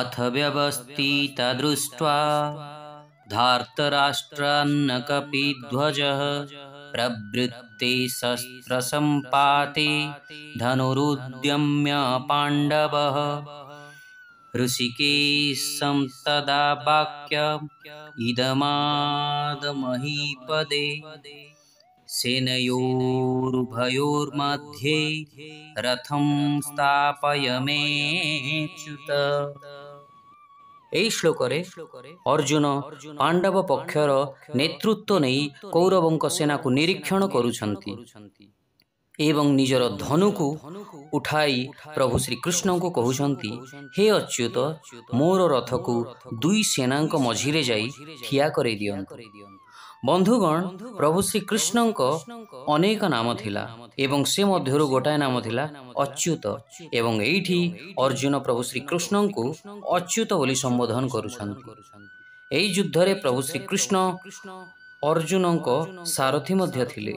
अथ व्यवस्थितदृष्ट्वा धार्तराष्ट्रान्नकपिध्वजः प्रवृत्ते शस्त्रसम्पाते धनुरुद्यम्य पाण्डवः ऋषिके संस्तदा वाक्य इदमादमहीपदे सेनयोरुभयोर्मध्ये রথম স্থাপয়মেচ্যুত এই শ্লোকরে অর্জুন পাণ্ডব পক্ষর নেতৃত্ব নেই কৌরবঙ্ক সেনাকু নিরীক্ষণ করুছন্তি এবং নিজের ধনুকু উঠাই প্রভু শ্রীকৃষ্ণଙ୍କୁ কহুছন্তি হে অচ্যুত মোর রথকু দুই সেনাঙ্ক মঝিরে যাই ঠিয়া করে দিয়ন্ত ବନ୍ଧୁଗଣ ପ୍ରଭୁ ଶ୍ରୀକୃଷ୍ଣଙ୍କ ଅନେକ ନାମ ଥିଲା ଏବଂ ସେ ମଧ୍ୟରୁ ଗୋଟାଏ ନାମ ଥିଲା ଅଚ୍ୟୁତ ଏବଂ ଏଇଠି ଅର୍ଜୁନ ପ୍ରଭୁ ଶ୍ରୀକୃଷ୍ଣଙ୍କୁ ଅଚ୍ୟୁତ ବୋଲି ସମ୍ବୋଧନ କରୁଛନ୍ତି ଏହି ଯୁଦ୍ଧରେ ପ୍ରଭୁ ଶ୍ରୀକୃଷ୍ଣ ଅର୍ଜୁନଙ୍କ ସାରଥୀ ମଧ୍ୟ ଥିଲେ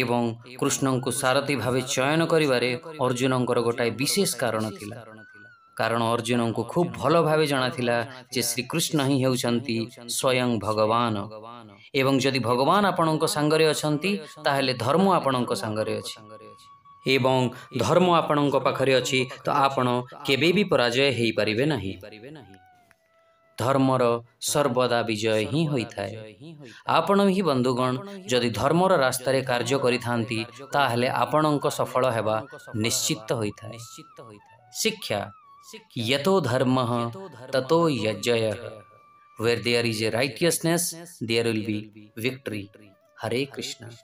ଏବଂ କୃଷ୍ଣଙ୍କୁ ସାରଥୀ ଭାବେ ଚୟନ କରିବାରେ ଅର୍ଜୁନଙ୍କର ଗୋଟାଏ ବିଶେଷ କାରଣ ଥିଲା କାରଣ ଅର୍ଜୁନଙ୍କୁ ଖୁବ୍ ଭଲ ଭାବେ ଜଣାଥିଲା ଯେ ଶ୍ରୀକୃଷ୍ଣ ହିଁ ହେଉଛନ୍ତି ସ୍ୱୟଂ ଭଗବାନ ଏବଂ ଯଦି ଭଗବାନ ଆପଣଙ୍କ ସାଙ୍ଗରେ ଅଛନ୍ତି ତାହେଲେ ଧର୍ମ ଆପଣଙ୍କ ସାଙ୍ଗରେ ଅଛି ଏବଂ ଧର୍ମ ଆପଣଙ୍କ ପାଖରେ ଅଛି ତ ଆପଣ କେବେ ବି ପରାଜୟ ହୋଇପାରିବେ ନାହିଁ ଧର୍ମର ସର୍ବଦା ବିଜୟ ହିଁ ହୋଇଥାଏ ଆପଣ ହିଁ ବନ୍ଧୁଗଣ ଯଦି ଧର୍ମର ରାସ୍ତାରେ କାର୍ଯ୍ୟ କରିଥାନ୍ତି ତାହେଲେ ଆପଣଙ୍କ ସଫଳ ହେବା ନିଶ୍ଚିତ ହୋଇଥାଏ ଶିକ୍ଷା यतो धर्म ततो यज्ञ where there is a righteousness there will be victory Hare Krishna